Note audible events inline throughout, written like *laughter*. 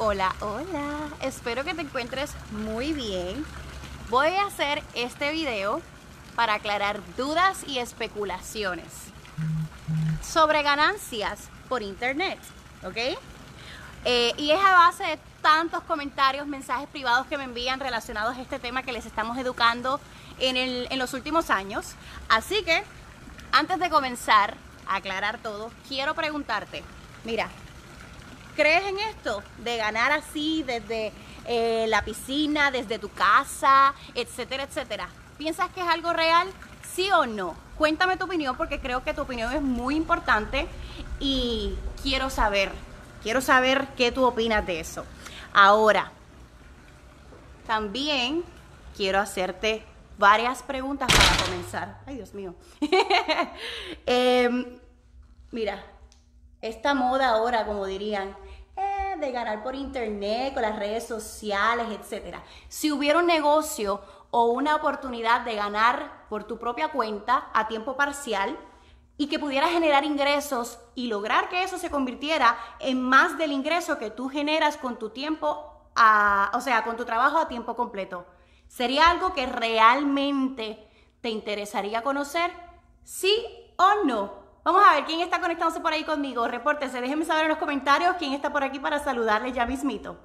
Hola, hola, espero que te encuentres muy bien. Voy a hacer este video para aclarar dudas y especulaciones sobre ganancias por internet, ¿ok? Eh, y es a base de tantos comentarios, mensajes privados que me envían relacionados a este tema que les estamos educando en los últimos años. Así que, antes de comenzar a aclarar todo, quiero preguntarte, mira, ¿Crees en esto? De ganar así desde eh, la piscina, desde tu casa, etcétera, etcétera. ¿Piensas que es algo real? ¿Sí o no? Cuéntame tu opinión porque creo que tu opinión es muy importante y quiero saber, quiero saber qué tú opinas de eso. Ahora, también quiero hacerte varias preguntas para comenzar. Ay, Dios mío. *laughs* Em, mira, esta moda ahora, como dirían, de ganar por internet, con las redes sociales, etcétera Si hubiera un negocio o una oportunidad de ganar por tu propia cuenta a tiempo parcial y que pudiera generar ingresos y lograr que eso se convirtiera en más del ingreso que tú generas con tu tiempo, o sea, con tu trabajo a tiempo completo. ¿Sería algo que realmente te interesaría conocer? ¿Sí o no? Vamos a ver quién está conectándose por ahí conmigo. Repórtense, déjenme saber en los comentarios quién está por aquí para saludarles ya mismito.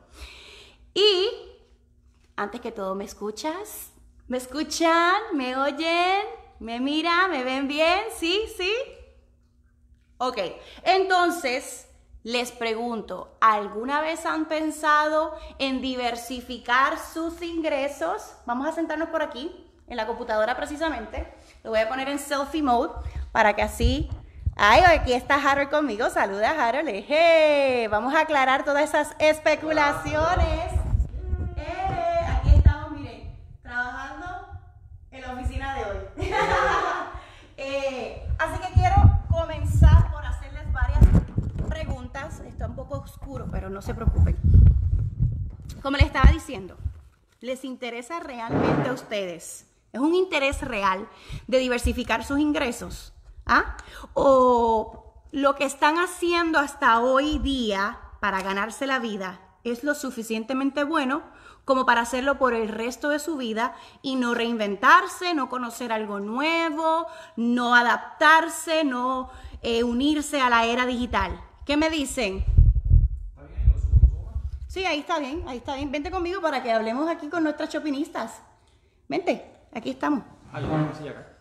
Y antes que todo, ¿me escuchas? ¿Me escuchan? ¿Me oyen? ¿Me miran? ¿Me ven bien? ¿Sí? ¿Sí? Ok, entonces les pregunto, ¿alguna vez han pensado en diversificar sus ingresos? Vamos a sentarnos por aquí, en la computadora precisamente. Lo voy a poner en selfie mode para que así Ay, aquí está Harold conmigo. Saluda, Harold. Hey, vamos a aclarar todas esas especulaciones. aquí estamos, miren, trabajando en la oficina de hoy. *laughs* Eh, así que quiero comenzar por hacerles varias preguntas. Está un poco oscuro, pero no se preocupen. Como les estaba diciendo, ¿les interesa realmente a ustedes? ¿Es un interés real de diversificar sus ingresos? ¿ah? o lo que están haciendo hasta hoy día para ganarse la vida es lo suficientemente bueno como para hacerlo por el resto de su vida y no reinventarse, no conocer algo nuevo, no adaptarse, no eh, unirse a la era digital. ¿Qué me dicen? Sí, ahí está bien, ahí está bien. Vente conmigo para que hablemos aquí con nuestras chopinistas. Vente, aquí estamos. Ah,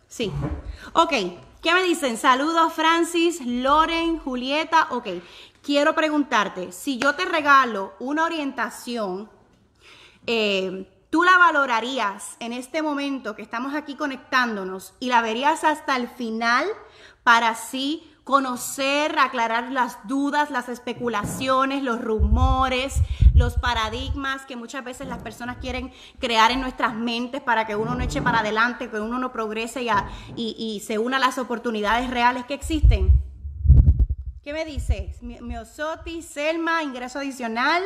sí. Ok. ¿Qué me dicen? Saludos Francis, Loren, Julieta. Ok, quiero preguntarte, si yo te regalo una orientación, eh, ¿tú la valorarías en este momento que estamos aquí conectándonos y la verías hasta el final para así conocer, aclarar las dudas, las especulaciones, los rumores, los paradigmas que muchas veces las personas quieren crear en nuestras mentes para que uno no eche para adelante, que uno no progrese y, se una a las oportunidades reales que existen. ¿Qué me dices? Miosoti, Selma, ingreso adicional.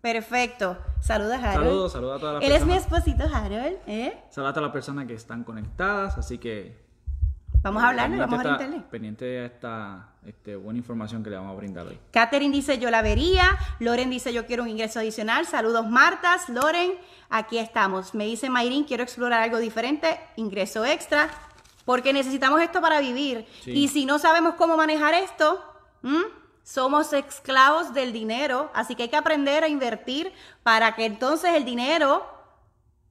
Perfecto. Saludos, Harold. Saludos, saludos a todas las personas. Él es mi esposito, Harold. ¿Eh? Saludos a todas las personas que están conectadas, así que Vamos a hablar, vamos a brindarle. pendiente de esta este, buena información que le vamos a brindar hoy. Catherine dice, yo la vería. Loren dice, yo quiero un ingreso adicional. Saludos, Martas. Loren, aquí estamos. Me dice Mayrin, quiero explorar algo diferente. Ingreso extra. Porque necesitamos esto para vivir. Y si no sabemos cómo manejar esto, somos esclavos del dinero. Así que hay que aprender a invertir para que entonces el dinero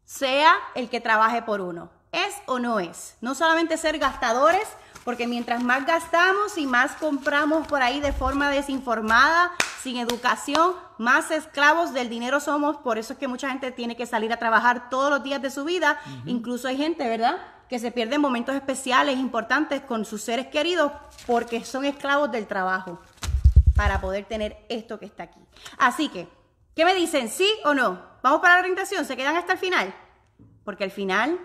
sea el que trabaje por uno. ¿Es o no es? No solamente ser gastadores, porque mientras más gastamos y más compramos por ahí de forma desinformada, sin educación, más esclavos del dinero somos. Por eso es que mucha gente tiene que salir a trabajar todos los días de su vida. Incluso hay gente, ¿verdad? Que se pierde momentos especiales, importantes con sus seres queridos porque son esclavos del trabajo para poder tener esto que está aquí. Así que, ¿qué me dicen? ¿Sí o no? ¿Vamos para la orientación? ¿Se quedan hasta el final? Porque al final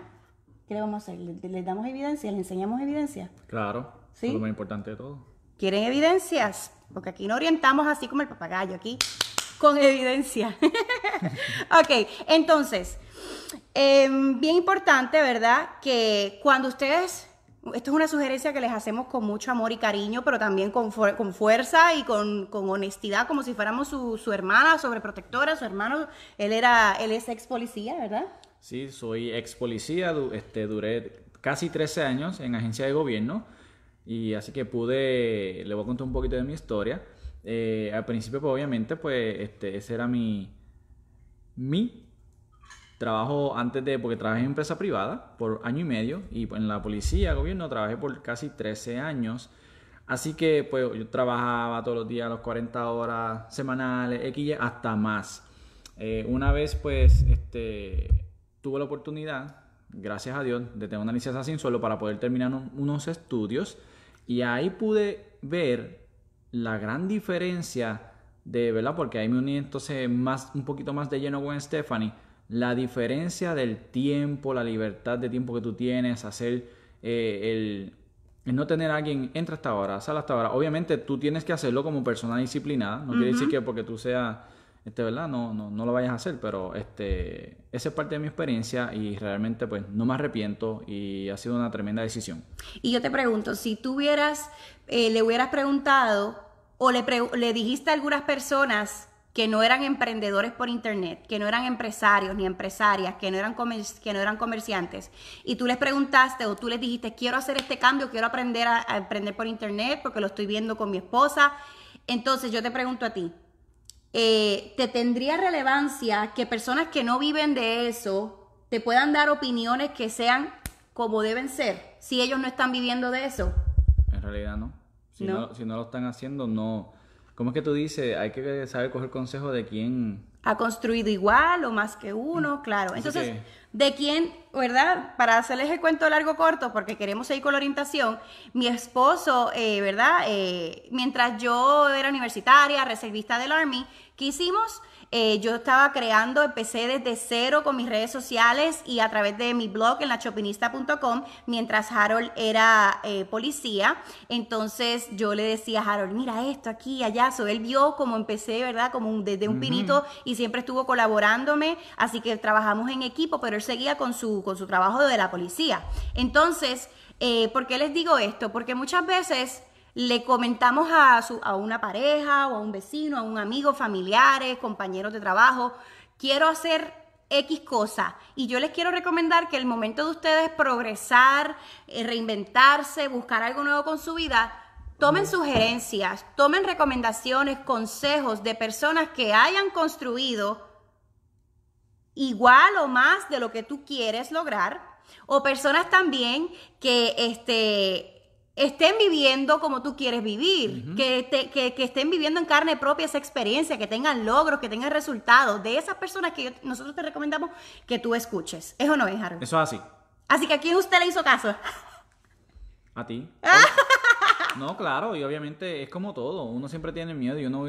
¿Qué le vamos a hacer? ¿Les damos evidencia? ¿Les enseñamos evidencia? Claro. ¿Sí? Es lo más importante de todo. ¿Quieren evidencias? Porque aquí no orientamos así como el papagayo, aquí con evidencia. *laughs* ok, entonces, em, bien importante, ¿verdad? Que cuando ustedes, esto es una sugerencia que les hacemos con mucho amor y cariño, pero también con, fuerza y con, honestidad, como si fuéramos su, su hermana sobreprotectora, su hermano, él era, él es ex policía, ¿verdad? Sí, soy ex policía, este, duré casi 13 años en agencia de gobierno y así que pude, le voy a contar un poquito de mi historia. Eh, al principio, pues obviamente, pues este, ese era mi, mi trabajo antes de, porque trabajé en empresa privada por año y medio y en la policía, gobierno, trabajé por casi 13 años. Así que pues yo trabajaba todos los días, los 40 horas semanales, X, hasta más. Eh, una vez pues este, tuve la oportunidad, gracias a Dios, de tener una licencia sin suelo para poder terminar unos estudios y ahí pude ver la gran diferencia de, ¿verdad? Porque ahí me uní entonces más, un poquito más de lleno con Stephanie, la diferencia del tiempo, la libertad de tiempo que tú tienes, hacer eh, el, no tener a alguien, entra hasta ahora, sale hasta ahora. Obviamente tú tienes que hacerlo como persona disciplinada, no quiere decir que porque tú seas este, ¿verdad? No, no, lo vayas a hacer, pero este, esa es parte de mi experiencia y realmente pues no me arrepiento y ha sido una tremenda decisión. Y yo te pregunto, si tú eh, le hubieras preguntado o le, le dijiste a algunas personas que no eran emprendedores por internet, que no eran empresarios ni empresarias, que no eran, que no eran comerciantes, y tú les preguntaste o tú les dijiste, quiero hacer este cambio, quiero aprender a emprender por internet porque lo estoy viendo con mi esposa, entonces yo te pregunto a ti, eh, te tendría relevancia que personas que no viven de eso te puedan dar opiniones que sean como deben ser, si ellos no están viviendo de eso. En realidad no. Si no, lo están haciendo, no. ¿Cómo es que tú dices? Hay que saber coger consejo de quién. Ha construido igual o más que uno, mm. claro. Entonces, de quién, ¿verdad? Para hacerles el cuento largo corto, porque queremos seguir con la orientación, mi esposo, eh, ¿verdad? Eh, mientras yo era universitaria, reservista del Army, ¿Qué hicimos? Eh, yo estaba creando, empecé desde cero con mis redes sociales y a través de mi blog en lachopinista.com, mientras Harold era eh, policía. Entonces yo le decía a Harold, mira esto aquí, allá. él vio cómo empecé, ¿verdad? Como desde un pinito y siempre estuvo colaborándome. Así que trabajamos en equipo, pero él seguía con su, con su trabajo de la policía. Entonces, eh, ¿por qué les digo esto? Porque muchas veces le comentamos a, su, a una pareja o a un vecino, a un amigo, familiares, compañeros de trabajo, quiero hacer X cosa. Y yo les quiero recomendar que el momento de ustedes progresar, eh, reinventarse, buscar algo nuevo con su vida, tomen sugerencias, tomen recomendaciones, consejos de personas que hayan construido igual o más de lo que tú quieres lograr, o personas también que este, estén viviendo como tú quieres vivir, que, estén viviendo en carne propia esa experiencia, que tengan logros, que tengan resultados de esas personas que nosotros te recomendamos que tú escuches. ¿Eso no es, Harold? Eso es así. Así que ¿a quién usted le hizo caso. A ti. *laughs* Ah. no, claro, y obviamente es como todo. Uno siempre tiene miedo y uno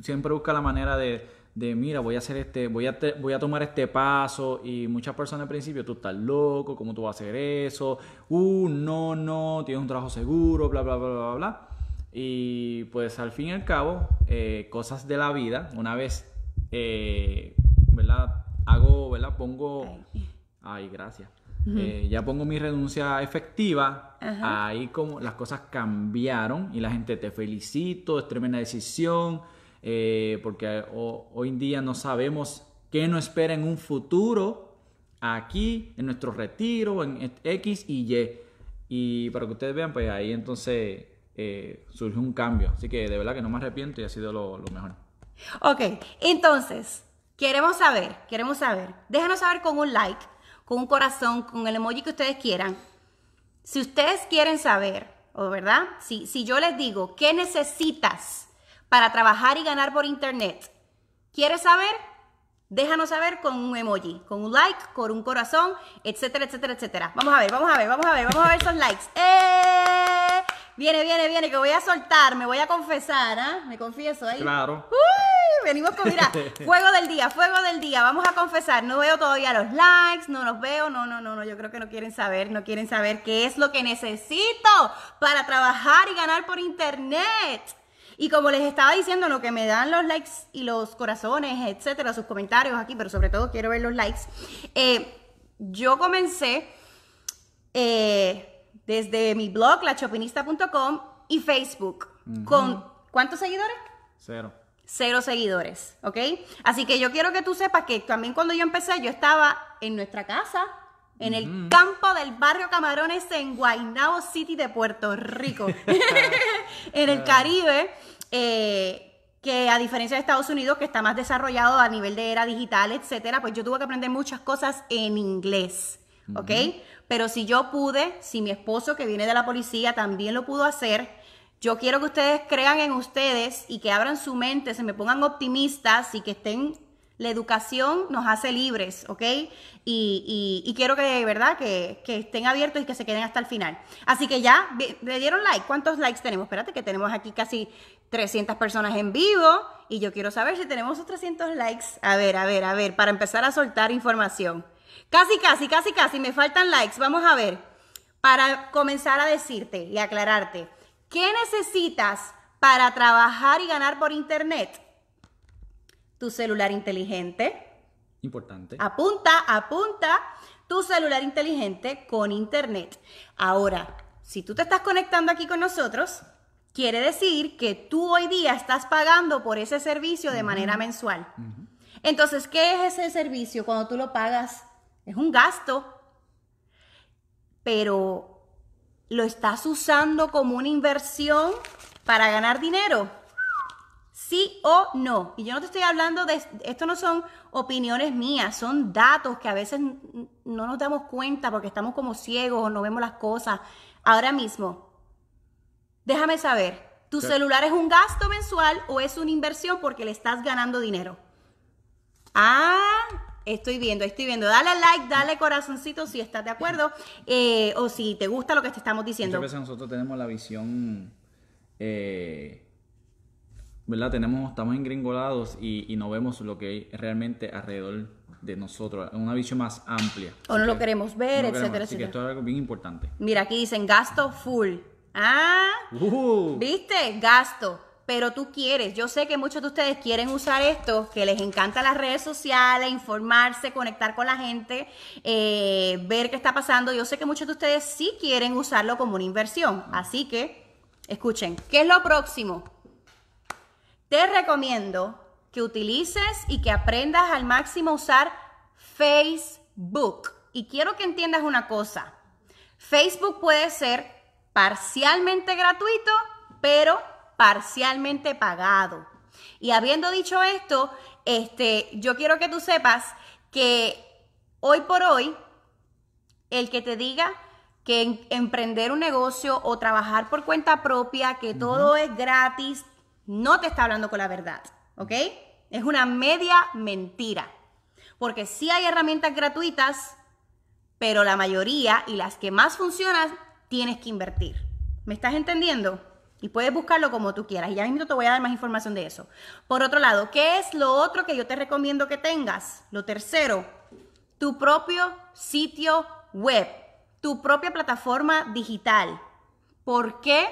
siempre busca la manera de de mira, voy a hacer este, voy a, voy a tomar este paso y muchas personas al principio, tú estás loco, ¿cómo tú vas a hacer eso? Uh, no, no, tienes un trabajo seguro, bla, bla, bla, bla, bla. Y pues al fin y al cabo, eh, cosas de la vida, una vez, eh, ¿verdad? Hago, ¿verdad? Pongo... Ay, gracias. Eh, ya pongo mi renuncia efectiva, ahí como las cosas cambiaron y la gente te felicito, es tremenda decisión, eh, porque hoy en día no sabemos qué nos espera en un futuro aquí, en nuestro retiro, en X y Y. Y para que ustedes vean, pues ahí entonces eh, surge un cambio. Así que de verdad que no me arrepiento y ha sido lo, mejor. Ok, entonces, queremos saber, queremos saber. Déjanos saber con un like, con un corazón, con el emoji que ustedes quieran. Si ustedes quieren saber, verdad? Si, si yo les digo, ¿qué necesitas? para trabajar y ganar por internet? ¿Quieres saber? Déjanos saber con un emoji, con un like, con un corazón, etcétera, etcétera, etcétera. Vamos a ver, vamos a ver, vamos a ver, vamos a ver esos likes. *laughs* ¡Eh! Viene, viene, viene, que voy a soltar, me voy a confesar, ¿ah? Me confieso ahí. Claro. ¡Uy! Venimos con, mira, *laughs* fuego del día, fuego del día, vamos a confesar. No veo todavía los likes, no los veo, no, no, no, no, yo creo que no quieren saber, no quieren saber qué es lo que necesito para trabajar y ganar por internet. Y como les estaba diciendo, lo que me dan los likes y los corazones, etcétera, sus comentarios aquí, pero sobre todo quiero ver los likes. Eh, yo comencé eh, desde mi blog, lachopinista.com y Facebook, con ¿cuántos seguidores? Cero. Cero seguidores, ¿ok? Así que yo quiero que tú sepas que también cuando yo empecé, yo estaba en nuestra casa en el mm. campo del barrio Camarones en Guaynabo City de Puerto Rico, *laughs* en el ah. Caribe, eh, que a diferencia de Estados Unidos, que está más desarrollado a nivel de era digital, etcétera, pues yo tuve que aprender muchas cosas en inglés, ¿ok? Pero si yo pude, si mi esposo que viene de la policía también lo pudo hacer, yo quiero que ustedes crean en ustedes y que abran su mente, se me pongan optimistas y que estén la educación nos hace libres, ¿ok? Y, quiero que, ¿verdad? Que, estén abiertos y que se queden hasta el final. Así que ya, le dieron like. ¿Cuántos likes tenemos? Espérate, que tenemos aquí casi 300 personas en vivo y yo quiero saber si tenemos esos 300 likes. A ver, a ver, a ver, para empezar a soltar información. Casi, casi, casi, casi, me faltan likes. Vamos a ver. Para comenzar a decirte y aclararte, ¿qué necesitas para trabajar y ganar por internet? tu celular inteligente. Importante. Apunta, apunta tu celular inteligente con internet. Ahora, si tú te estás conectando aquí con nosotros, quiere decir que tú hoy día estás pagando por ese servicio de manera mensual. Entonces, ¿qué es ese servicio cuando tú lo pagas? Es un gasto, pero lo estás usando como una inversión para ganar dinero sí o no. Y yo no te estoy hablando de, esto no son opiniones mías, son datos que a veces no nos damos cuenta porque estamos como ciegos o no vemos las cosas. Ahora mismo, déjame saber, ¿tu celular es un gasto mensual o es una inversión porque le estás ganando dinero? Ah, Estoy viendo, estoy viendo. Dale like, dale corazoncito si estás de acuerdo eh, o si te gusta lo que te estamos diciendo. Muchas veces nosotros tenemos la visión eh, ¿verdad? Tenemos, estamos engringolados y, no vemos lo que hay realmente alrededor de nosotros, una visión más amplia. O no lo queremos ver, etc. etcétera, Así que esto es algo bien importante. Mira, aquí dicen gasto full. Ah, uh-huh. ¿viste? Gasto. Pero tú quieres, yo sé que muchos de ustedes quieren usar esto, que les encanta las redes sociales, informarse, conectar con la gente, eh, ver qué está pasando. Yo sé que muchos de ustedes sí quieren usarlo como una inversión. Así que, escuchen, ¿qué es lo próximo? Te recomiendo que utilices y que aprendas al máximo a usar Facebook. Y quiero que entiendas una cosa. Facebook puede ser parcialmente gratuito, pero parcialmente pagado. Y habiendo dicho esto, este, yo quiero que tú sepas que hoy por hoy, el que te diga que emprender un negocio o trabajar por cuenta propia, que todo es gratis, no te está hablando con la verdad, ¿ok? Es una media mentira. Porque sí hay herramientas gratuitas, pero la mayoría y las que más funcionan tienes que invertir. ¿Me estás entendiendo? Y puedes buscarlo como tú quieras. Y ya mismo te voy a dar más información de eso. Por otro lado, ¿qué es lo otro que yo te recomiendo que tengas? Lo tercero, tu propio sitio web, tu propia plataforma digital. ¿Por qué?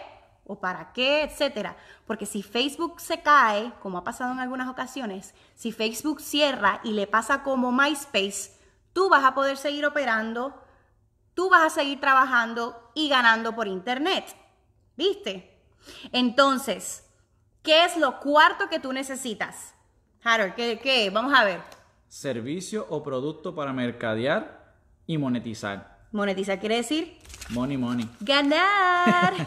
o para qué, etcétera. Porque si Facebook se cae, como ha pasado en algunas ocasiones, si Facebook cierra y le pasa como MySpace, tú vas a poder seguir operando, tú vas a seguir trabajando y ganando por internet. ¿Viste? Entonces, ¿qué es lo cuarto que tú necesitas? Harold, ¿qué, qué? Vamos a ver. Servicio o producto para mercadear y monetizar. Monetiza quiere decir Money, money. Ganar. *laughs* *laughs*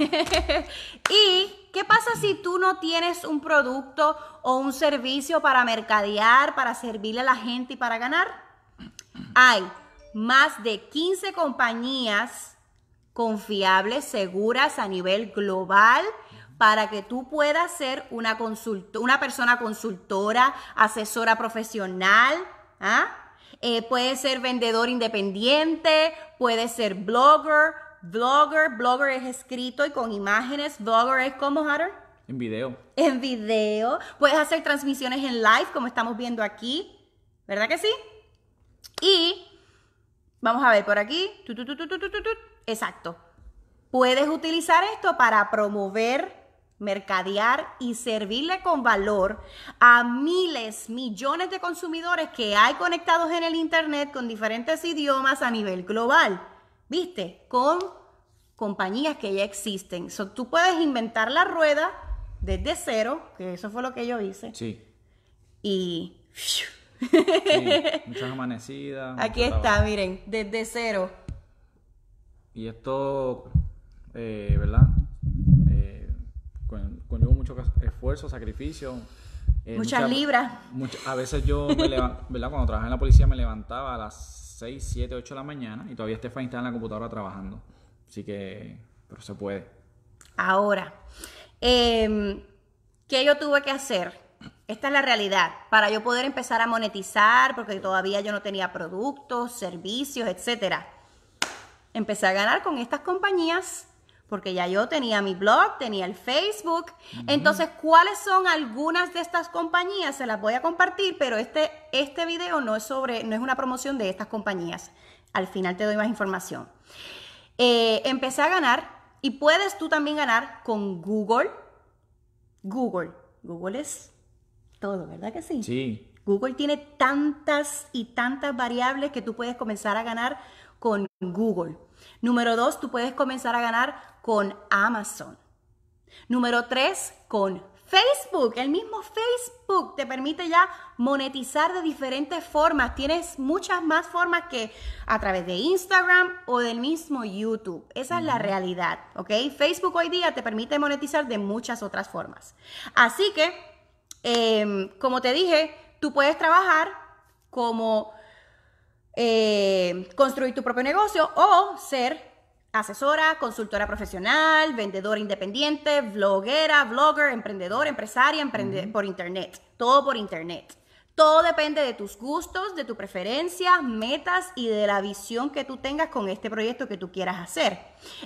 ¿Y qué pasa si tú no tienes un producto o un servicio para mercadear, para servirle a la gente y para ganar? Hay más de 15 compañías confiables, seguras a nivel global para que tú puedas ser una, una persona consultora, asesora profesional, ¿ah? Puedes eh, puede ser vendedor independiente, puede ser blogger, blogger, blogger es escrito y con imágenes, blogger es como, Hatter? En video. En video. Puedes hacer transmisiones en live, como estamos viendo aquí. ¿Verdad que sí? Y vamos a ver por aquí. Exacto. Puedes utilizar esto para promover mercadear y servirle con valor a miles, millones de consumidores que hay conectados en el Internet con diferentes idiomas a nivel global. ¿Viste? Con compañías que ya existen. tú puedes inventar la rueda desde cero, que eso fue lo que yo hice. Sí. Y... *laughs* muchas amanecidas. Aquí está, miren, desde cero. Y esto, eh, ¿verdad? con mucho esfuerzo, sacrificio. Eh, muchas, libras. a veces yo, me *laughs* ¿verdad? Cuando trabajaba en la policía me levantaba a las 6, 7, 8 de la mañana y todavía Estefan está en la computadora trabajando. Así que, pero se puede. Ahora, em, ¿qué yo tuve que hacer? Esta es la realidad. Para yo poder empezar a monetizar, porque todavía yo no tenía productos, servicios, etcétera. Empecé a ganar con estas compañías porque ya yo tenía mi blog, tenía el Facebook. Entonces, ¿cuáles son algunas de estas compañías? Se las voy a compartir, pero este, este video no es sobre, no es una promoción de estas compañías. Al final te doy más información. Eh, empecé a ganar y puedes tú también ganar con Google. Google. Google es todo, ¿verdad que sí? Sí. Google tiene tantas y tantas variables que tú puedes comenzar a ganar con Google. Número dos, tú puedes comenzar a ganar con Amazon. Número tres, con Facebook. El mismo Facebook te permite ya monetizar de diferentes formas. Tienes muchas más formas que a través de Instagram o del mismo YouTube. Esa es la realidad, ¿ok? Facebook hoy día te permite monetizar de muchas otras formas. Así que, em, como te dije, tú puedes trabajar como... Eh, construir tu propio negocio o ser asesora, consultora profesional, vendedora independiente, bloguera, blogger, emprendedor, empresaria, emprende por internet, todo por internet. Todo depende de tus gustos, de tus preferencias, metas y de la visión que tú tengas con este proyecto que tú quieras hacer.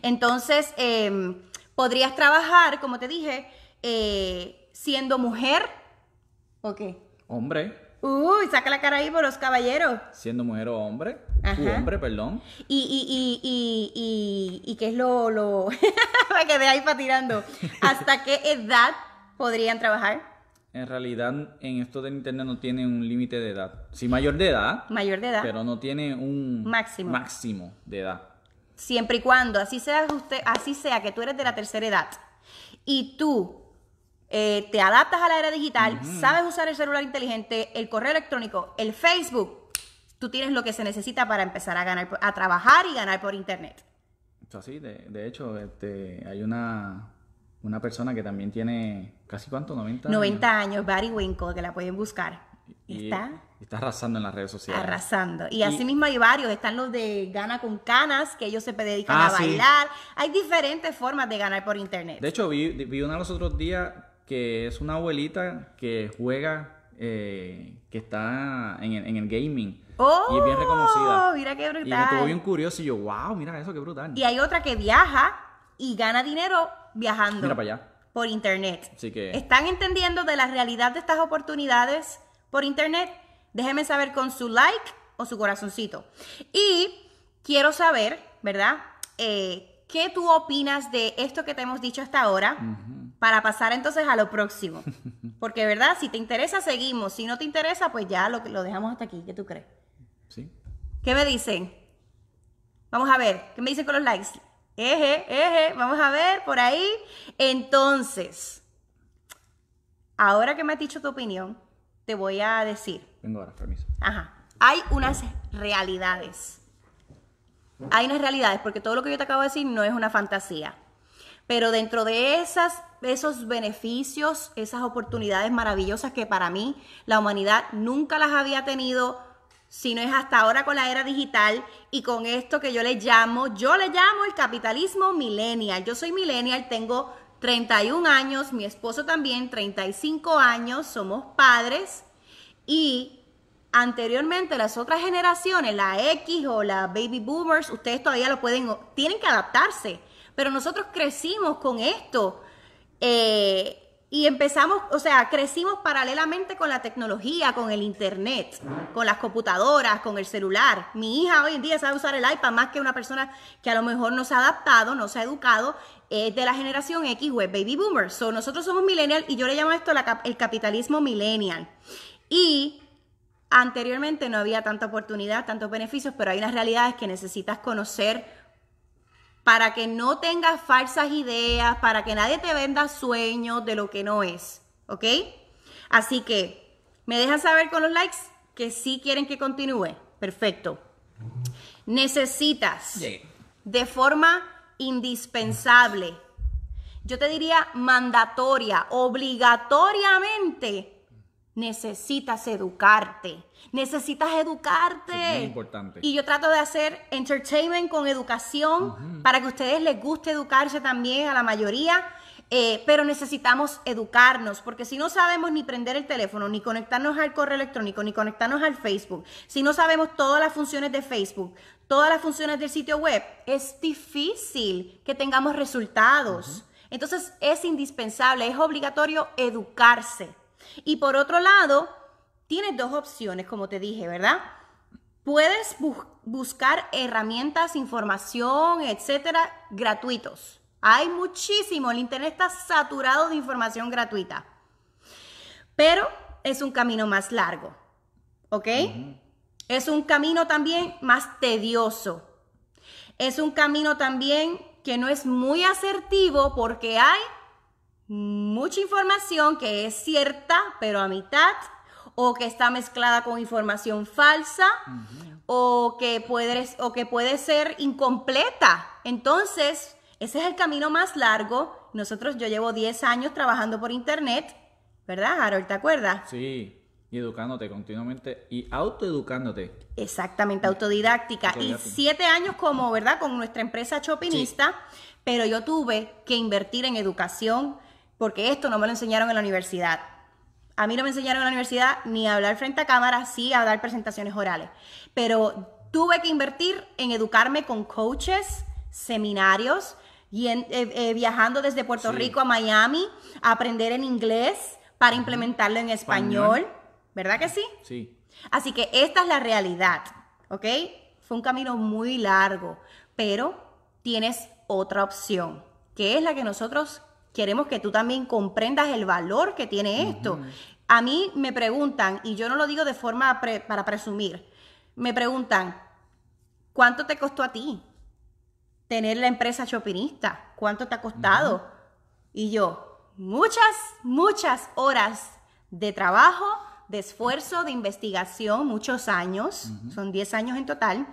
Entonces, em, podrías trabajar, como te dije, eh, siendo mujer o qué? Hombre. Uy, saca la cara ahí por los caballeros. Siendo mujer o hombre hombre, perdón. Y, y, y, y, y, qué es lo... lo... que *laughs* quedé ahí para tirando. ¿Hasta qué edad podrían trabajar? en realidad en esto de internet no tiene un límite de edad. Sí, mayor de edad. Mayor de edad. Pero no tiene un máximo. de edad. Siempre y cuando, así sea así sea que tú eres de la tercera edad y tú eh, te adaptas a la era digital, sabes usar el celular inteligente, el correo electrónico, el Facebook, tú tienes lo que se necesita para empezar a ganar, a trabajar y ganar por internet. Así, de, de hecho, este, hay una, una persona que también tiene casi cuánto, 90 años. 90 años, Barry Winkle, que la pueden buscar. Y, está, está arrasando en las redes sociales. Arrasando. Y, así mismo hay varios. Están los de Gana con Canas, que ellos se dedican ah, a bailar. Hay diferentes formas de ganar por internet. De hecho, vi, vi una los otros días que es una abuelita que juega, eh, que está en, en el gaming y es bien reconocida. ¡Oh! Mira qué brutal. Y me estuvo bien curioso y yo, wow, mira eso, qué brutal. Y hay otra que viaja y gana dinero viajando. Mira para allá. Por internet. Así que. ¿Están entendiendo de la realidad de estas oportunidades por internet? Déjenme saber con su like o su corazoncito. Y quiero saber, ¿verdad? Eh, ¿Qué tú opinas de esto que te hemos dicho hasta ahora? Para pasar entonces a lo próximo. *laughs* Porque, ¿verdad? Si te interesa, seguimos. Si no te interesa, pues ya lo, lo dejamos hasta aquí. ¿Qué tú crees? ¿Qué me dicen? Vamos a ver, ¿qué me dicen con los likes? Eje, eje, vamos a ver por ahí. Entonces, ahora que me has dicho tu opinión, te voy a decir. Vengo ahora, permiso. Ajá. Hay unas realidades. Hay unas realidades, porque todo lo que yo te acabo de decir no es una fantasía. Pero dentro de esas, esos beneficios, esas oportunidades maravillosas que para mí la humanidad nunca las había tenido sino no es hasta ahora con la era digital y con esto que yo le llamo, yo le llamo el capitalismo millennial. Yo soy millennial, tengo 31 años, mi esposo también 35 años, somos padres y anteriormente las otras generaciones, la X o la baby boomers, ustedes todavía lo pueden, tienen que adaptarse, pero nosotros crecimos con esto. Eh, y empezamos, o sea, crecimos paralelamente con la tecnología, con el internet, con las computadoras, con el celular. Mi hija hoy en día sabe usar el iPad más que una persona que a lo mejor no se ha adaptado, no se ha educado, es de la generación X web baby boomer. So, nosotros somos millennial y yo le llamo esto el capitalismo millennial. Y anteriormente no había tanta oportunidad, tantos beneficios, pero hay unas realidades que necesitas conocer para que no tengas falsas ideas, para que nadie te venda sueños de lo que no es, ¿ok? Así que, ¿me dejas saber con los likes que sí quieren que continúe? Perfecto. Necesitas de forma indispensable, yo te diría mandatoria, obligatoriamente, necesitas educarte. Necesitas educarte. importante. Y yo trato de hacer entertainment con educación para que ustedes les guste educarse también a la mayoría. Eh, pero necesitamos educarnos, porque si no sabemos ni prender el teléfono, ni conectarnos al correo electrónico, ni conectarnos al Facebook, si no sabemos todas las funciones de Facebook, todas las funciones del sitio web, es difícil que tengamos resultados. Entonces es indispensable, es obligatorio educarse. Y por otro lado, tienes dos opciones, como te dije, ¿verdad? Puedes buscar herramientas, información, etcétera, gratuitos. Hay muchísimo, el Internet está saturado de información gratuita. Pero es un camino más largo, ¿ok? Es un camino también más tedioso. Es un camino también que no es muy asertivo porque hay mucha información que es cierta, pero a mitad, o que está mezclada con información falsa, o, que puede, o que puede ser incompleta. Entonces, ese es el camino más largo. Nosotros, yo llevo 10 años trabajando por internet, ¿verdad, Harold? ¿Te acuerdas? Sí, y educándote continuamente y autoeducándote. Exactamente, autodidáctica. Y siete años como, ¿verdad? Con nuestra empresa Chopinista, pero yo tuve que invertir en educación, porque esto no me lo enseñaron en la universidad. A mí no me enseñaron en la universidad ni a hablar frente a cámara, sí a dar presentaciones orales. Pero tuve que invertir en educarme con coaches, seminarios, y en, eh, eh, viajando desde Puerto Rico a Miami, a aprender en inglés para implementarlo en español. español. ¿Verdad que sí? Sí. Así que esta es la realidad, ¿ok? Fue un camino muy largo, pero tienes otra opción, que es la que nosotros queremos que tú también comprendas el valor que tiene esto. A mí me preguntan, y yo no lo digo de forma para presumir, me preguntan, ¿cuánto te costó a ti tener la empresa chopinista? ¿Cuánto te ha costado? Y yo, muchas, muchas horas de trabajo, de esfuerzo, de investigación, muchos años, son 10 años en total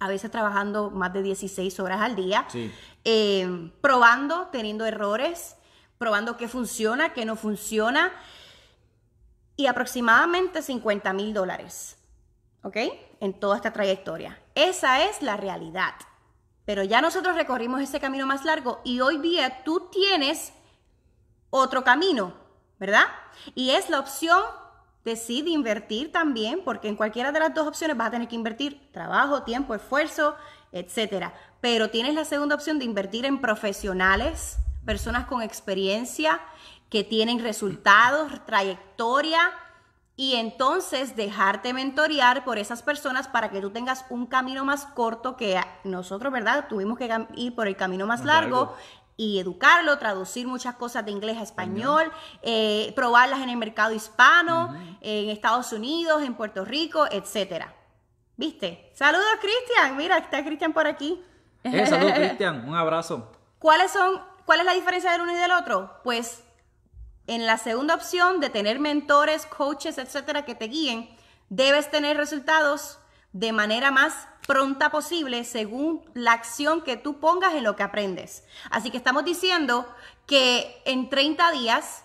a veces trabajando más de 16 horas al día, eh, probando, teniendo errores, probando qué funciona, qué no funciona, y aproximadamente 50 mil dólares, ¿ok? En toda esta trayectoria. Esa es la realidad. Pero ya nosotros recorrimos ese camino más largo y hoy día tú tienes otro camino, ¿verdad? Y es la opción decide invertir también, porque en cualquiera de las dos opciones vas a tener que invertir trabajo, tiempo, esfuerzo, etcétera. Pero tienes la segunda opción de invertir en profesionales, personas con experiencia, que tienen resultados, trayectoria, y entonces dejarte mentorear por esas personas para que tú tengas un camino más corto que nosotros, ¿verdad? Tuvimos que ir por el camino más, largo y educarlo, traducir muchas cosas de inglés a español, eh, probarlas en el mercado hispano, en Estados Unidos, en Puerto Rico, etcétera. ¿Viste? Saludos, Cristian. Mira, está Cristian por aquí. Eh, saludos, *laughs* Cristian. Un abrazo. ¿Cuáles son, ¿Cuál es la diferencia del uno y del otro? Pues en la segunda opción de tener mentores, coaches, etcétera, que te guíen, debes tener resultados de manera más pronta posible según la acción que tú pongas en lo que aprendes. Así que estamos diciendo que en 30 días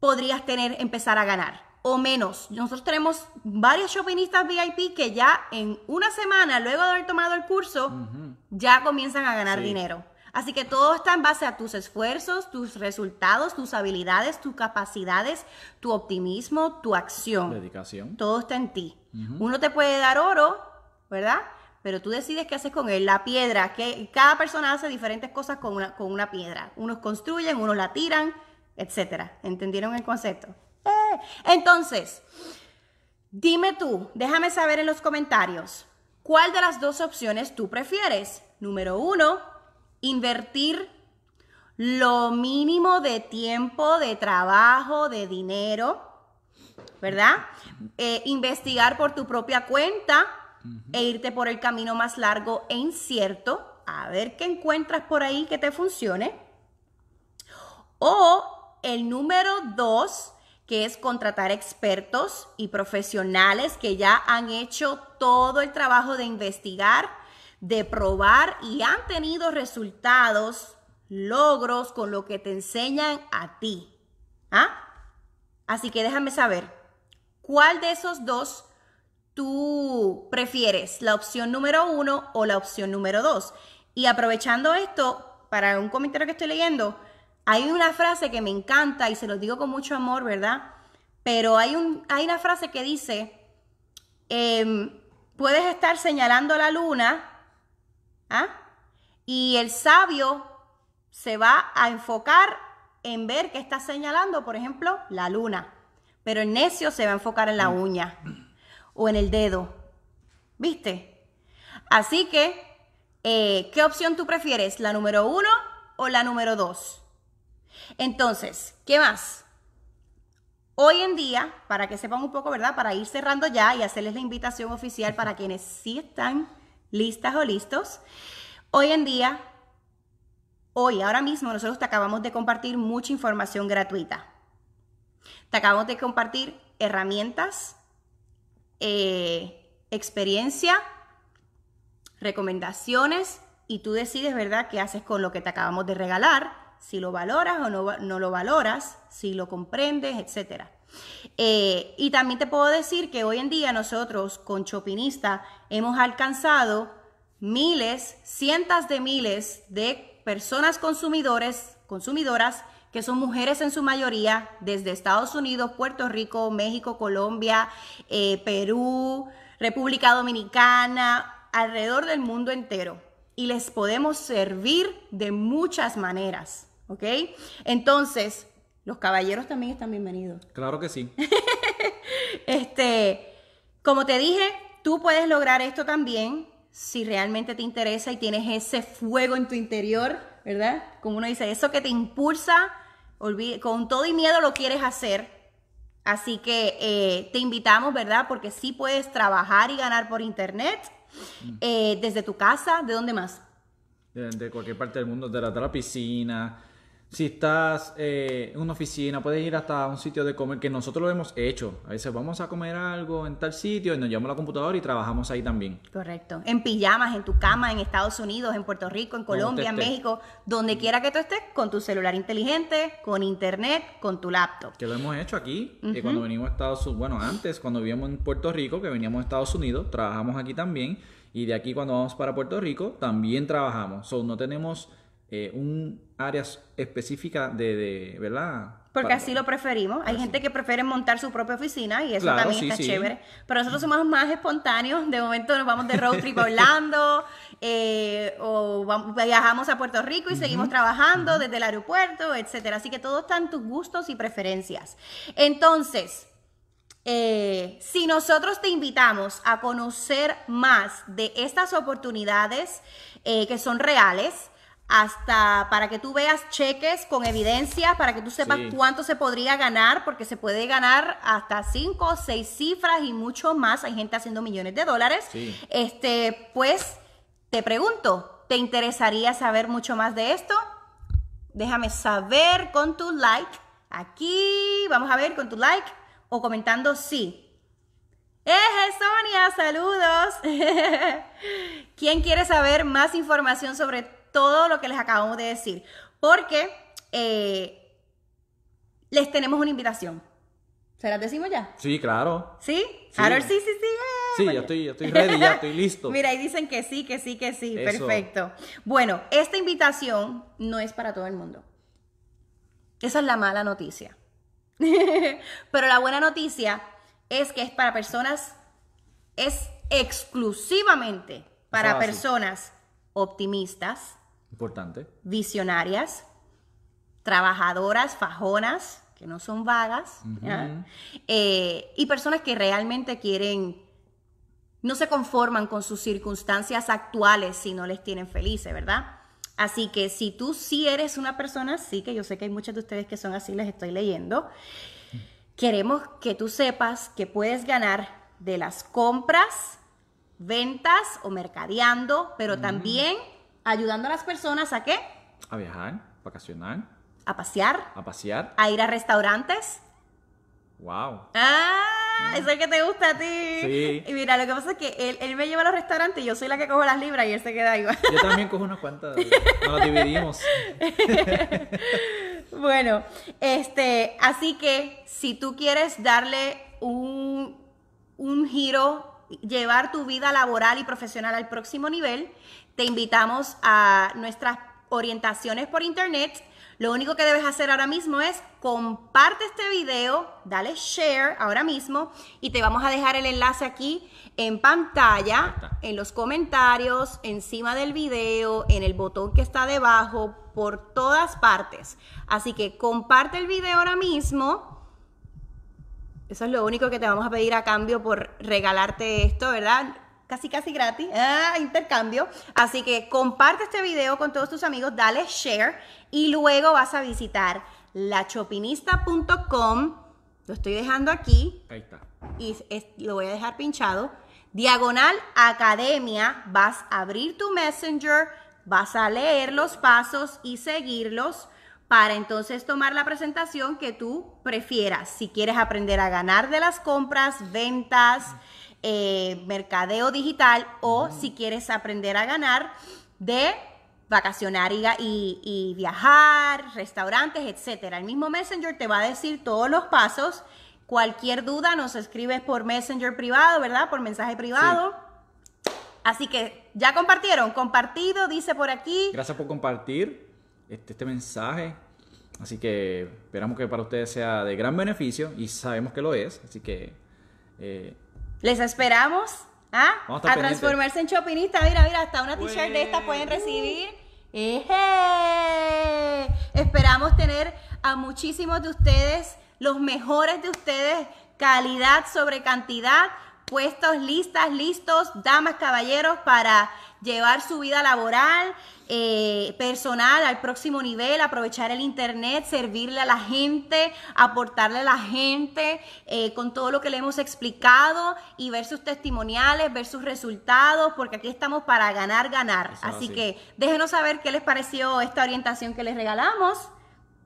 podrías tener, empezar a ganar o menos. Nosotros tenemos varios shoppingistas VIP que ya en una semana, luego de haber tomado el curso, ya comienzan a ganar dinero. Así que todo está en base a tus esfuerzos, tus resultados, tus habilidades, tus capacidades, tu optimismo, tu acción. Dedicación. Todo está en ti. Uno te puede dar oro, ¿verdad? pero tú decides qué haces con él. La piedra, que cada persona hace diferentes cosas con una, piedra. Unos construyen, unos la tiran, etc. ¿Entendieron el concepto? Eh, entonces, dime tú, déjame saber en los comentarios, ¿cuál de las dos opciones tú prefieres? Número uno, invertir lo mínimo de tiempo, de trabajo, de dinero, ¿verdad? Eh, investigar por tu propia cuenta e irte por el camino más largo e incierto, a ver qué encuentras por ahí que te funcione. O el número dos, que es contratar expertos y profesionales que ya han hecho todo el trabajo de investigar, de probar y han tenido resultados, logros con lo que te enseñan a ti. ¿Ah? Así que déjame saber, ¿cuál de esos dos tú prefieres, la opción número uno o la opción número dos. Y aprovechando esto, para un comentario que estoy leyendo, hay una frase que me encanta y se lo digo con mucho amor, ¿verdad? Pero hay, un, hay una frase que dice, em, puedes estar señalando la luna ¿ah? y el sabio se va a enfocar en ver que está señalando, por ejemplo, la luna, pero el necio se va a enfocar en la mm. uña o en el dedo. ¿Viste? Así que, eh, ¿qué opción tú prefieres? ¿La número uno o la número dos? Entonces, ¿qué más? Hoy en día, para que sepan un poco, ¿verdad? Para ir cerrando ya y hacerles la invitación oficial para quienes sí están listas o listos. Hoy en día, hoy, ahora mismo, nosotros te acabamos de compartir mucha información gratuita. Te acabamos de compartir herramientas, eh, experiencia, recomendaciones y tú decides, ¿verdad?, qué haces con lo que te acabamos de regalar, si lo valoras o no, lo valoras, si lo comprendes, etc. Eh, y también te puedo decir que hoy en día nosotros con Chopinista hemos alcanzado miles, cientos de miles de personas consumidores, consumidoras que son mujeres en su mayoría, desde Estados Unidos, Puerto Rico, México, Colombia, eh, Perú, República Dominicana, alrededor del mundo entero. Y les podemos servir de muchas maneras, ¿ok? Entonces, los caballeros también están bienvenidos. Claro que sí. *laughs* este, como te dije, tú puedes lograr esto también si realmente te interesa y tienes ese fuego en tu interior ¿verdad? Como uno dice, eso que te impulsa, con todo y miedo lo quieres hacer. Así que eh, te invitamos, ¿verdad? Porque sí puedes trabajar y ganar por internet mm. eh, desde tu casa, ¿de dónde más? De, cualquier parte del mundo, de la, de la piscina, si estás eh, en una oficina, puedes ir hasta un sitio de comer que nosotros lo hemos hecho. A veces vamos a comer algo en tal sitio y nos llevamos la computadora y trabajamos ahí también. Correcto. En pijamas, en tu cama, en Estados Unidos, en Puerto Rico, en Colombia, en México, donde mm. quiera que tú estés, con tu celular inteligente, con internet, con tu laptop. Que lo hemos hecho aquí, que eh, cuando venimos a Estados Unidos, bueno, antes, cuando vivíamos en Puerto Rico, que veníamos a Estados Unidos, trabajamos aquí también. Y de aquí cuando vamos para Puerto Rico, también trabajamos. So, no tenemos eh, un área específica de, ¿verdad? Porque así lo preferimos. Hay gente que prefiere montar su propia oficina y eso también está chévere. Pero nosotros somos más espontáneos. De momento nos vamos de road trip a *laughs* Orlando eh, o viajamos a Puerto Rico y seguimos trabajando desde el aeropuerto, etcétera. Así que todo están tus gustos y preferencias. Entonces, eh, si nosotros te invitamos a conocer más de estas oportunidades que son reales, hasta para que tú veas cheques con evidencia, para que tú sepas cuánto se podría ganar, porque se puede ganar hasta cinco o seis cifras y mucho más. Hay gente haciendo millones de dólares. Este, pues te pregunto, ¿te interesaría saber mucho más de esto? Déjame saber con tu like. Aquí, vamos a ver con tu like o comentando sí. ¡Eje, Sonia! ¡Saludos! *laughs* ¿Quién quiere saber más información sobre todo lo que les acabamos de decir, porque eh, les tenemos una invitación. ¿Se las decimos ya? Sí, claro. ¿Sí? sí, sí, sí. Sí, ya estoy, estoy ready, ya estoy listo. *laughs* Mira, y dicen que sí, que sí, que sí. Perfecto. Bueno, esta invitación no es para todo el mundo. Esa es la mala noticia. *laughs* Pero la buena noticia es que es para personas, es exclusivamente para personas optimistas, Importante. Visionarias, trabajadoras, fajonas, que no son vagas, eh, y personas que realmente quieren, no se conforman con sus circunstancias actuales si no les tienen felices, ¿verdad? Así que si tú sí eres una persona sí que yo sé que hay muchas de ustedes que son así, les estoy leyendo, queremos que tú sepas que puedes ganar de las compras, ventas o mercadeando, pero también ayudando a las personas a qué? A viajar, vacacionar. A pasear. A pasear. A ir a restaurantes. Wow. Ah, mm. es el que te gusta a ti. Sí. Y mira, lo que pasa es que él, me lleva a los restaurantes y yo soy la que cojo las libras y él se queda igual. Yo también cojo unas cuantas. Nos dividimos. *laughs* bueno, este, así que si tú quieres darle un, un giro, llevar tu vida laboral y profesional al próximo nivel, te invitamos a nuestras orientaciones por internet. Lo único que debes hacer ahora mismo es comparte este video, dale share ahora mismo y te vamos a dejar el enlace aquí en pantalla, en los comentarios, encima del video, en el botón que está debajo, por todas partes. Así que comparte el video ahora mismo. Eso es lo único que te vamos a pedir a cambio por regalarte esto, ¿verdad? casi casi gratis, ah, intercambio. Así que comparte este video con todos tus amigos, dale share y luego vas a visitar lachopinista.com. Lo estoy dejando aquí. Ahí está. Y lo voy a dejar pinchado. Diagonal Academia, vas a abrir tu Messenger, vas a leer los pasos y seguirlos para entonces tomar la presentación que tú prefieras. Si quieres aprender a ganar de las compras, ventas, eh, mercadeo digital o si quieres aprender a ganar de vacacionar y, viajar, restaurantes, etcétera. El mismo Messenger te va a decir todos los pasos. Cualquier duda nos escribes por Messenger privado, ¿verdad? Por mensaje privado. Así que ya compartieron, compartido, dice por aquí. Gracias por compartir este, este, mensaje. Así que esperamos que para ustedes sea de gran beneficio y sabemos que lo es. Así que eh, les esperamos ¿ah? a, transformarse en shoppingistas? Mira, mira, hasta una t-shirt de esta pueden recibir. Eje. Esperamos tener a muchísimos de ustedes, los mejores de ustedes, calidad sobre cantidad puestos, listas, listos, damas, caballeros, para llevar su vida laboral, eh, personal al próximo nivel, aprovechar el Internet, servirle a la gente, aportarle a la gente eh, con todo lo que le hemos explicado y ver sus testimoniales, ver sus resultados, porque aquí estamos para ganar, ganar. Así, así, que déjenos saber qué les pareció esta orientación que les regalamos.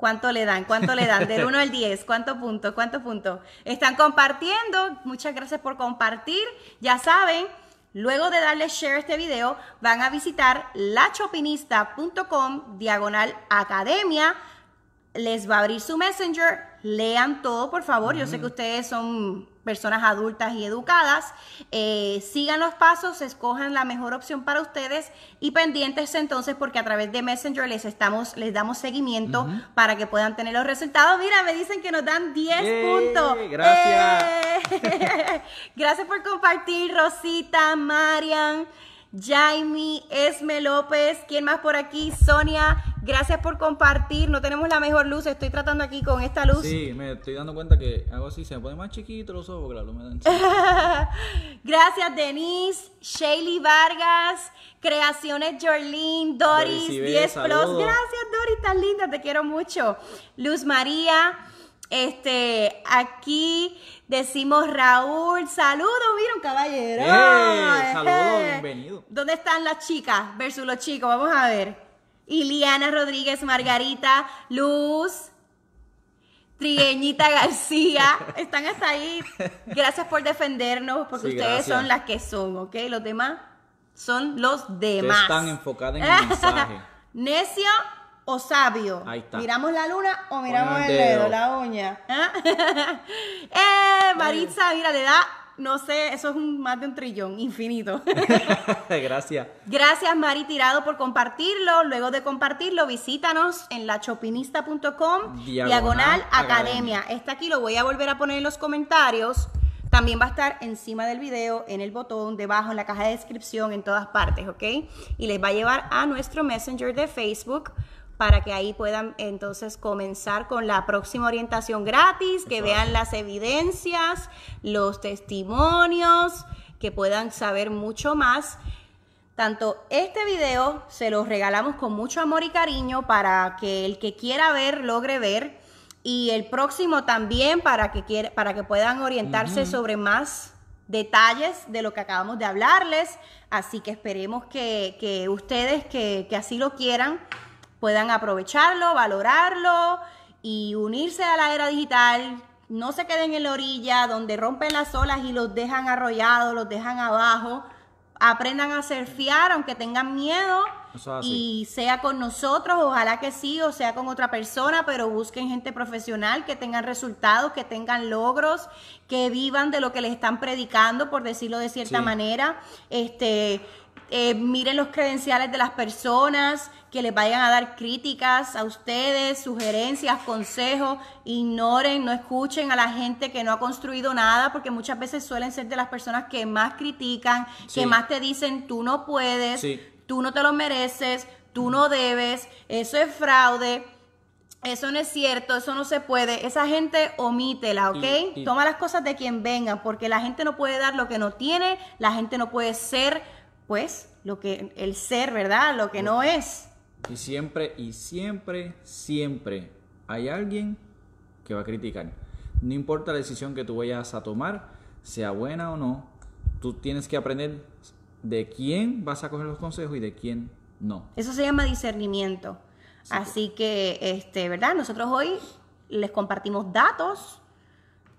¿Cuánto le dan? ¿Cuánto le dan? Del 1 *laughs* al 10, ¿cuánto punto? ¿Cuánto punto? Están compartiendo. Muchas gracias por compartir. Ya saben, luego de darle share a este video, van a visitar lachopinista.com diagonal academia. Les va a abrir su messenger. Lean todo, por favor. Yo sé que ustedes son personas adultas y educadas. Eh, sigan los pasos, escojan la mejor opción para ustedes y pendientes entonces porque a través de Messenger les estamos les damos seguimiento para que puedan tener los resultados. Mira, me dicen que nos dan 10 puntos. Gracias. Eh, *laughs* gracias por compartir, Rosita, Marian. Jaime, Esme López, ¿quién más por aquí? Sonia, gracias por compartir. No tenemos la mejor luz, estoy tratando aquí con esta luz. Sí, me estoy dando cuenta que algo así, se me más chiquito los ojos claro la luz me *laughs* Gracias, Denise, Shaley Vargas, Creaciones Jorlin, Doris, 10 Plus. Gracias, Doris, tan linda, te quiero mucho. Luz María. Este, aquí decimos Raúl, saludos, miren caballero. Este, saludos, bienvenido. ¿Dónde están las chicas versus los chicos? Vamos a ver. Iliana Rodríguez, Margarita, Luz, Trigueñita García, *laughs* están hasta ahí. Gracias por defendernos, porque ustedes son las que son, ¿ok? Los demás son los demás. están enfocados en el *laughs* mensaje. Necio o sabio. Ahí está. Miramos la luna o miramos el, dedo. la uña. *laughs* eh, Maritza, mira, le da no sé, eso es más de un trillón, infinito. *laughs* Gracias. Gracias, Mari Tirado, por compartirlo. Luego de compartirlo, visítanos en lachopinista.com, diagonal, diagonal academia. academia. Está aquí, lo voy a volver a poner en los comentarios. También va a estar encima del video, en el botón, debajo, en la caja de descripción, en todas partes, ¿ok? Y les va a llevar a nuestro Messenger de Facebook para que ahí puedan entonces comenzar con la próxima orientación gratis, que vean las evidencias, los testimonios, que puedan saber mucho más. Tanto este video se los regalamos con mucho amor y cariño para que el que quiera ver logre ver y el próximo también para que, para que puedan orientarse sobre más detalles de lo que acabamos de hablarles. Así que esperemos que, ustedes que así lo quieran puedan aprovecharlo, valorarlo y unirse a la era digital. No se queden en la orilla donde rompen las olas y los dejan arrollados, los dejan abajo. Aprendan a surfear aunque tengan miedo. y sea con nosotros, ojalá que sí, o sea con otra persona, pero busquen gente profesional que tengan resultados, que tengan logros, que vivan de lo que les están predicando, por decirlo de cierta manera. Este, eh, miren los credenciales de las personas, que les vayan a dar críticas a ustedes, sugerencias, consejos, ignoren, no escuchen a la gente que no ha construido nada, porque muchas veces suelen ser de las personas que más critican, que más te dicen tú no puedes, tú no te lo mereces, tú no debes, eso es fraude. Eso no es cierto, eso no se puede. Esa gente omítela, ¿ok? Toma las cosas de quien venga, porque la gente no puede dar lo que no tiene, la gente no puede ser, pues, lo que el ser, ¿verdad? Lo que no es. Y siempre, y siempre, siempre hay alguien que va a criticar. No importa la decisión que tú vayas a tomar, sea buena o no, tú tienes que aprender de quién vas a coger los consejos y de quién no. Eso se llama discernimiento. Así que, este, ¿verdad? Nosotros hoy les compartimos datos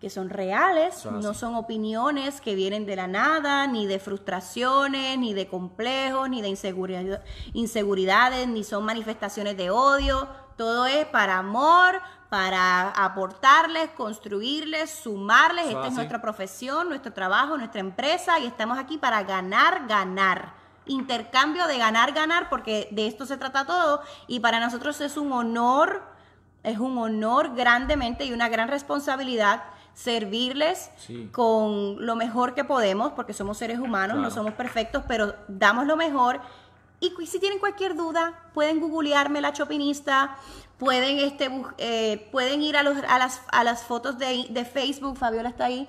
que son reales, no son opiniones que vienen de la nada, ni de frustraciones, ni de complejos, ni de inseguridad, inseguridades, ni son manifestaciones de odio. Todo es para amor, para aportarles, construirles, sumarles. Esta es nuestra profesión, nuestro trabajo, nuestra empresa y estamos aquí para ganar, ganar. Intercambio de ganar, ganar, porque de esto se trata todo y para nosotros es un honor, es un honor grandemente y una gran responsabilidad servirles con lo mejor que podemos, porque somos seres humanos, no somos perfectos, pero damos lo mejor. Y si tienen cualquier duda, pueden googlearme la chopinista, pueden, este, eh, pueden ir a, a, las, fotos de, Facebook, Fabiola está ahí,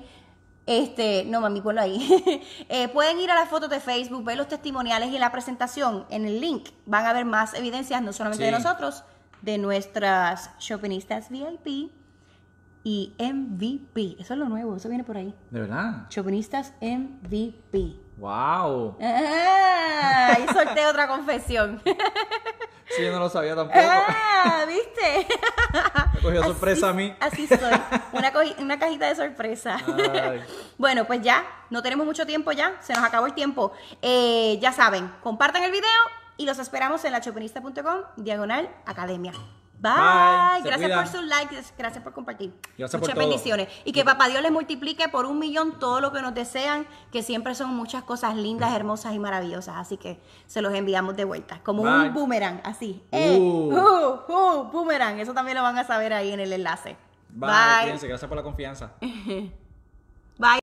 este, no mami, ponlo ahí. *laughs* Eh, pueden ir a las fotos de Facebook, ver los testimoniales y la presentación, en el link, van a ver más evidencias, no solamente de nosotros, de nuestras Chopinistas VIP y MVP. Eso es lo nuevo, eso viene por ahí. ¿De verdad? Chopinistas MVP. ¡Wow! ahí solté *laughs* otra confesión. Sí, yo no lo sabía tampoco. Ah, ¿viste? Me cogió sorpresa a mí. Así soy. Una, cajita de sorpresa. *laughs* Bueno, pues ya, no tenemos mucho tiempo ya. Se nos acabó el tiempo. Eh, ya saben, compartan el video y los esperamos en lachopinista.com diagonal academia. Bye. Gracias por su like, gracias por compartir. muchas bendiciones. Y que papá Dios les multiplique por un millón todo lo que nos desean, que siempre son muchas cosas lindas, hermosas y maravillosas. Así que se los enviamos de vuelta, como un boomerang, así. Eh, uh. Uh, uh, boomerang. Eso también lo van a saber ahí en el enlace. Bye. gracias por la confianza. *laughs*